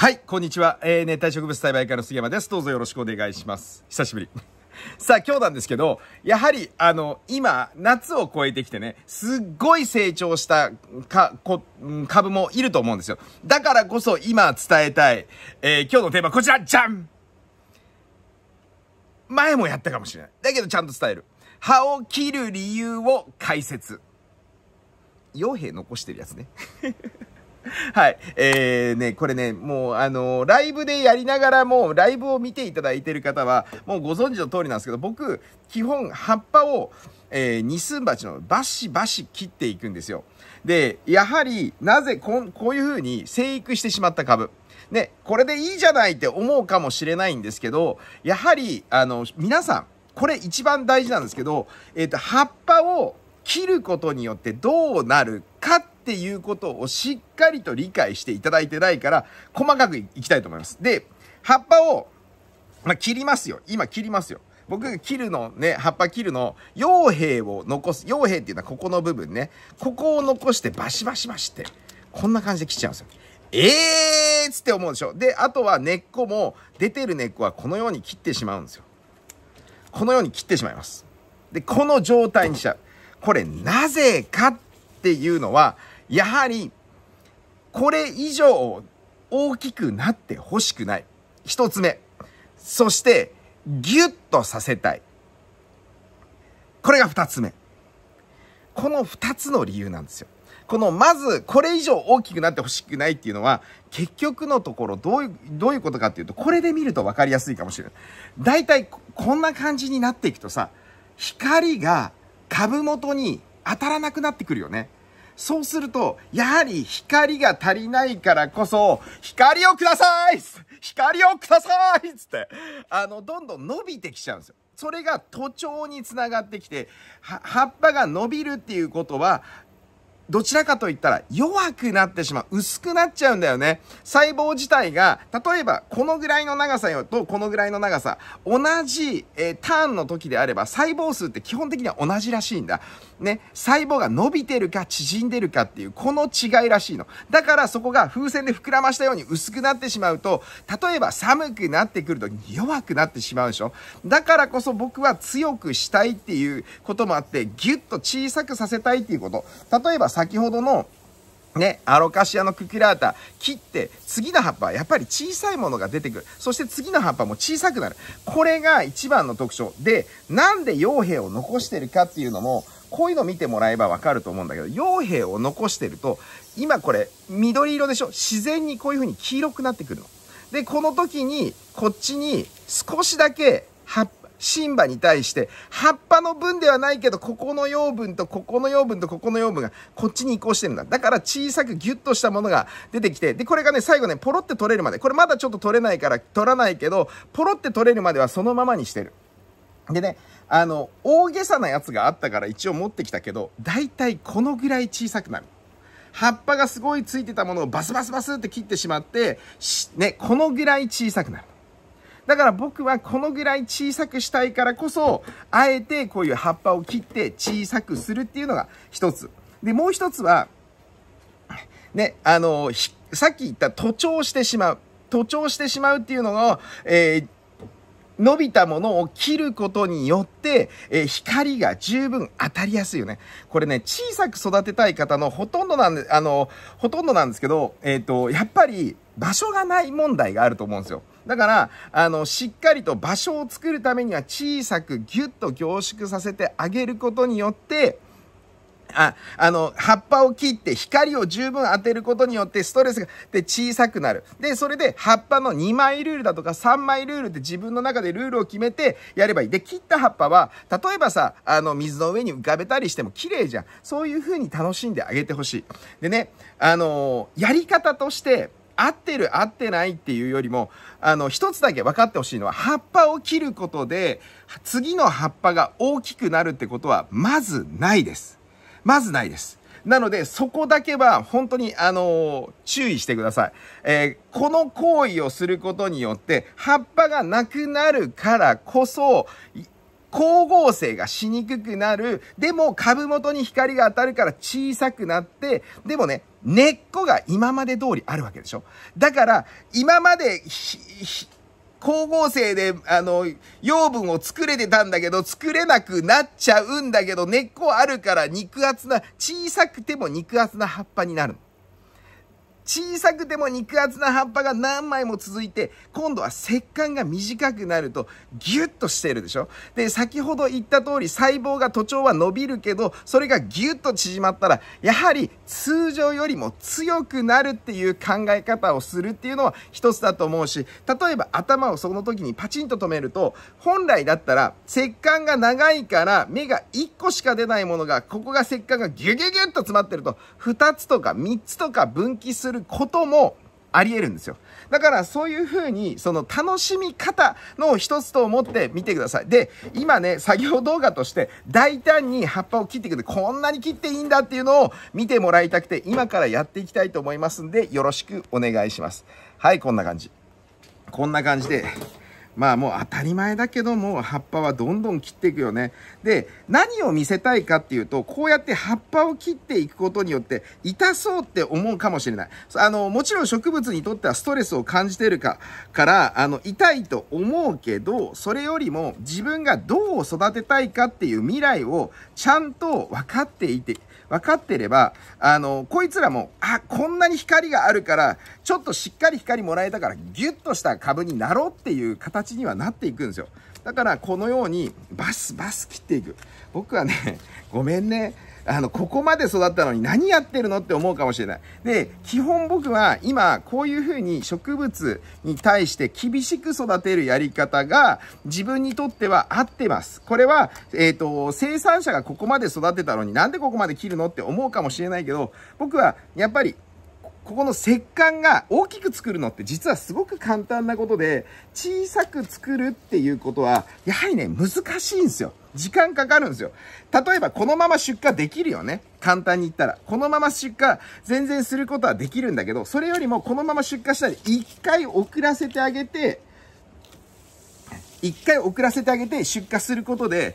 はい、こんにちは。えー、熱帯植物栽培家の杉山です。どうぞよろしくお願いします。久しぶり。さあ、今日なんですけど、やはり、あの、今、夏を越えてきてね、すっごい成長したか、こ、株もいると思うんですよ。だからこそ今伝えたい、えー、今日のテーマこちら、じゃん前もやったかもしれない。だけどちゃんと伝える。葉を切る理由を解説。傭兵残してるやつね。はい。えー、ね、これね、もう、あのー、ライブでやりながらも、ライブを見ていただいてる方は、もうご存知の通りなんですけど、僕、基本、葉っぱを、えー、ニスンバチのバシバシ切っていくんですよ。で、やはり、なぜこ、こういう風に生育してしまった株。ね、これでいいじゃないって思うかもしれないんですけど、やはり、あの、皆さん、これ一番大事なんですけど、えっ、ー、と、葉っぱを切ることによってどうなるかってっていうことをしっかりと理解していただいてないから、細かくいきたいと思います。で、葉っぱを、まあ、切りますよ。今切りますよ。僕が切るのね、葉っぱ切るの、傭兵を残す。傭兵っていうのはここの部分ね。ここを残してバシバシバシって、こんな感じで切っちゃうんですよ。えーっつって思うでしょ。で、あとは根っこも、出てる根っこはこのように切ってしまうんですよ。このように切ってしまいます。で、この状態にしちゃう。これなぜかっていうのは、やはり、これ以上大きくなってほしくない。一つ目。そして、ギュッとさせたい。これが二つ目。この二つの理由なんですよ。このまずこれ以上大きくなってほしくないっていうのは結局のところどういうどういうことかっていうとこれで見ると分かりやすいかもしれない。大体こんな感じになっていくとさ光が株元に当たらなくなってくるよね。そうすると、やはり光が足りないからこそ、光をください光をくださいつって、あの、どんどん伸びてきちゃうんですよ。それが徒長につながってきて、葉っぱが伸びるっていうことは、どちらかと言ったら弱くなってしまう。薄くなっちゃうんだよね。細胞自体が、例えばこのぐらいの長さよとこのぐらいの長さ、同じ、えー、ターンの時であれば細胞数って基本的には同じらしいんだ。ね、細胞が伸びてるか縮んでるかっていう、この違いらしいの。だからそこが風船で膨らましたように薄くなってしまうと、例えば寒くなってくると弱くなってしまうでしょ。だからこそ僕は強くしたいっていうこともあって、ギュッと小さくさせたいっていうこと。例えば先ほどのね、アロカシアのククラータ切って次の葉っぱはやっぱり小さいものが出てくるそして次の葉っぱも小さくなるこれが一番の特徴でなんで傭兵を残してるかっていうのもこういうの見てもらえばわかると思うんだけど傭兵を残してると今これ緑色でしょ自然にこういう風に黄色くなってくるの。でこの時にこっちに少しだけ葉っ新葉に対して、葉っぱの分ではないけど、ここの養分とここの養分とここの養分がこっちに移行してるんだ。だから小さくギュッとしたものが出てきて、で、これがね、最後ね、ポロって取れるまで、これまだちょっと取れないから取らないけど、ポロって取れるまではそのままにしてる。でね、あの、大げさなやつがあったから一応持ってきたけど、大体このぐらい小さくなる。葉っぱがすごいついてたものをバスバスバスって切ってしまって、ね、このぐらい小さくなる。だから僕はこのぐらい小さくしたいからこそ、あえてこういう葉っぱを切って小さくするっていうのが一つ。で、もう一つは、ね、あの、さっき言った徒長してしまう。徒長してしまうっていうのが、えー伸びたものを切ることによって、えー、光が十分当たりやすいよね。これね、小さく育てたい方のほとんどなんで、あの、ほとんどなんですけど、えっ、ー、と、やっぱり場所がない問題があると思うんですよ。だから、あの、しっかりと場所を作るためには小さくギュッと凝縮させてあげることによって、あ、あの、葉っぱを切って光を十分当てることによってストレスが、で、小さくなる。で、それで葉っぱの2枚ルールだとか3枚ルールって自分の中でルールを決めてやればいい。で、切った葉っぱは、例えばさ、あの、水の上に浮かべたりしても綺麗じゃん。そういう風に楽しんであげてほしい。でね、あのー、やり方として、合ってる合ってないっていうよりも、あの、一つだけ分かってほしいのは、葉っぱを切ることで、次の葉っぱが大きくなるってことは、まずないです。まずないです。なので、そこだけは本当に、あの注意してください。えー、この行為をすることによって、葉っぱがなくなるからこそ、光合成がしにくくなる。でも株元に光が当たるから小さくなって、でもね、根っこが今まで通りあるわけでしょ。だから、今まで、光合成で、あの、養分を作れてたんだけど、作れなくなっちゃうんだけど、根っこあるから肉厚な、小さくても肉厚な葉っぱになる小さくても肉厚な葉っぱが何枚も続いて、今度は石管が短くなるとギュッとしてるでしょで、先ほど言った通り細胞が徒長は伸びるけど、それがギュッと縮まったら、やはり通常よりも強くなるっていう考え方をするっていうのは一つだと思うし、例えば頭をその時にパチンと止めると、本来だったら石管が長いから目が1個しか出ないものが、ここが石管がギュギュギュッと詰まってると、2つとか3つとか分岐することもあり得るんですよ。だからそういう風に、その楽しみ方の一つと思って見てください。で、今ね、作業動画として大胆に葉っぱを切ってくて、こんなに切っていいんだっていうのを見てもらいたくて、今からやっていきたいと思いますんで、よろしくお願いします。はい、こんな感じ。こんな感じで、まあもう当たり前だけども、葉っぱはどんどん切っていくよね。で、何を見せたいかっていうと、こうやって葉っぱを切っていくことによって、痛そうって思うかもしれない。あの、もちろん植物にとってはストレスを感じてるか、から、あの、痛いと思うけど、それよりも自分がどう育てたいかっていう未来をちゃんと分かっていて、分かってれば、あの、こいつらも、あ、こんなに光があるから、ちょっとしっかり光もらえたから、ギュッとした株になろうっていう形にはなっていくんですよ。だからこのようにバスバス切っていく。僕はね、ごめんね。あの、ここまで育ったのに何やってるのって思うかもしれない。で、基本僕は今こういうふうに植物に対して厳しく育てるやり方が自分にとっては合ってます。これは、えっ、ー、と、生産者がここまで育てたのになんでここまで切るのって思うかもしれないけど、僕はやっぱりここの石棺が大きく作るのって実はすごく簡単なことで、小さく作るっていうことは、やはりね、難しいんですよ。時間かかるんですよ。例えばこのまま出荷できるよね。簡単に言ったら。このまま出荷全然することはできるんだけど、それよりもこのまま出荷したら一回遅らせてあげて、一回遅らせてあげて出荷することで、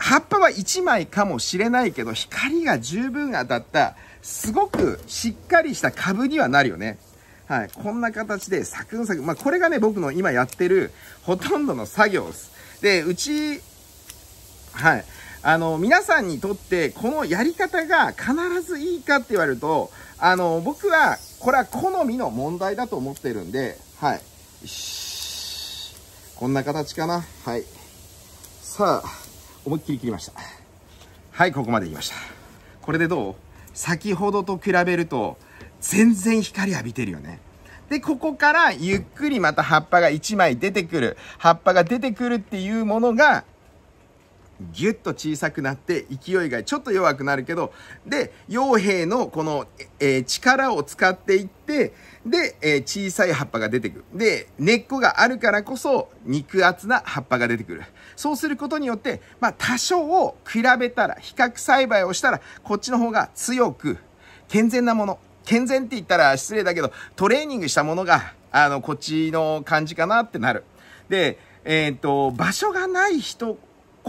葉っぱは1枚かもしれないけど、光が十分当たった、すごくしっかりした株にはなるよね。はい。こんな形でサクンサクン。まあ、これがね、僕の今やってるほとんどの作業です。で、うち、はい。あの、皆さんにとって、このやり方が必ずいいかって言われると、あの、僕は、これは好みの問題だと思ってるんで、はい。こんな形かな。はい。さあ。思いっきり切りましたはいここまで行きましたこれでどう先ほどと比べると全然光浴びてるよねで、ここからゆっくりまた葉っぱが1枚出てくる。葉っぱが出てくるっていうものが、ギュッと小さくなって勢いがちょっと弱くなるけどで傭兵のこの、えー、力を使っていってで、えー、小さい葉っぱが出てくるで根っこがあるからこそ肉厚な葉っぱが出てくるそうすることによって、まあ、多少を比べたら比較栽培をしたらこっちの方が強く健全なもの健全って言ったら失礼だけどトレーニングしたものがあのこっちの感じかなってなるでえっ、ー、と場所がない人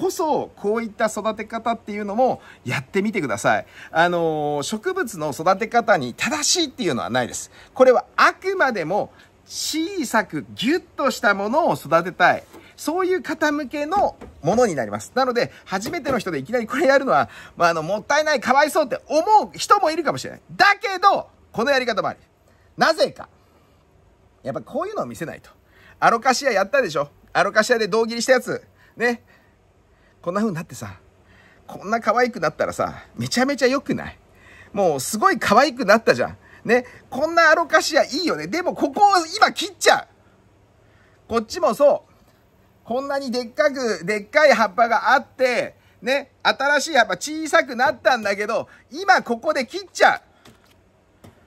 こそ、こういった育て方っていうのもやってみてください。あの、植物の育て方に正しいっていうのはないです。これはあくまでも小さくギュッとしたものを育てたい。そういう方向けのものになります。なので、初めての人でいきなりこれやるのは、まあ、あの、もったいない、かわいそうって思う人もいるかもしれない。だけど、このやり方もある。なぜか。やっぱこういうのを見せないと。アロカシアやったでしょアロカシアで胴切りしたやつ。ね。こんな風になってさ、こんな可愛くなったらさ、めちゃめちゃ良くないもうすごい可愛くなったじゃん。ね、こんなアロカシアいいよね。でもここを今切っちゃう。こっちもそう。こんなにでっかく、でっかい葉っぱがあって、ね、新しい葉っぱ小さくなったんだけど、今ここで切っちゃ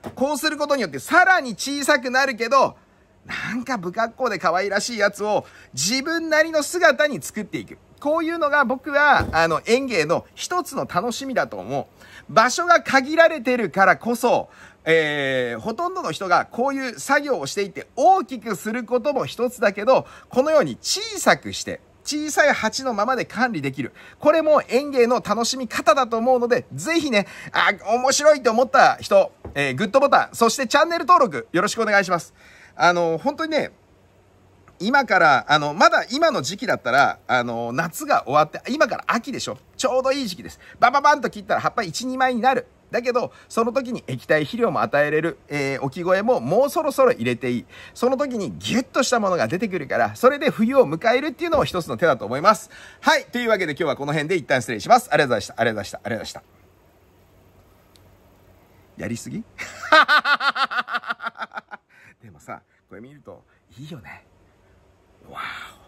う。こうすることによってさらに小さくなるけど、なんか不格好で可愛らしいやつを自分なりの姿に作っていく。こういうのが僕は、あの、園芸の一つの楽しみだと思う。場所が限られてるからこそ、えー、ほとんどの人がこういう作業をしていて大きくすることも一つだけど、このように小さくして、小さい鉢のままで管理できる。これも園芸の楽しみ方だと思うので、ぜひね、あ、面白いと思った人、えー、グッドボタン、そしてチャンネル登録、よろしくお願いします。あの、本当にね、今から、あの、まだ今の時期だったら、あの、夏が終わって、今から秋でしょちょうどいい時期です。バババンと切ったら葉っぱ1、2枚になる。だけど、その時に液体肥料も与えれる、えー、置き声ももうそろそろ入れていい。その時にギュッとしたものが出てくるから、それで冬を迎えるっていうのも一つの手だと思います。はい。というわけで今日はこの辺で一旦失礼します。ありがとうございました。ありがとうございました。ありがとうございました。やりすぎ でもさ、これ見るといいよね。Wow.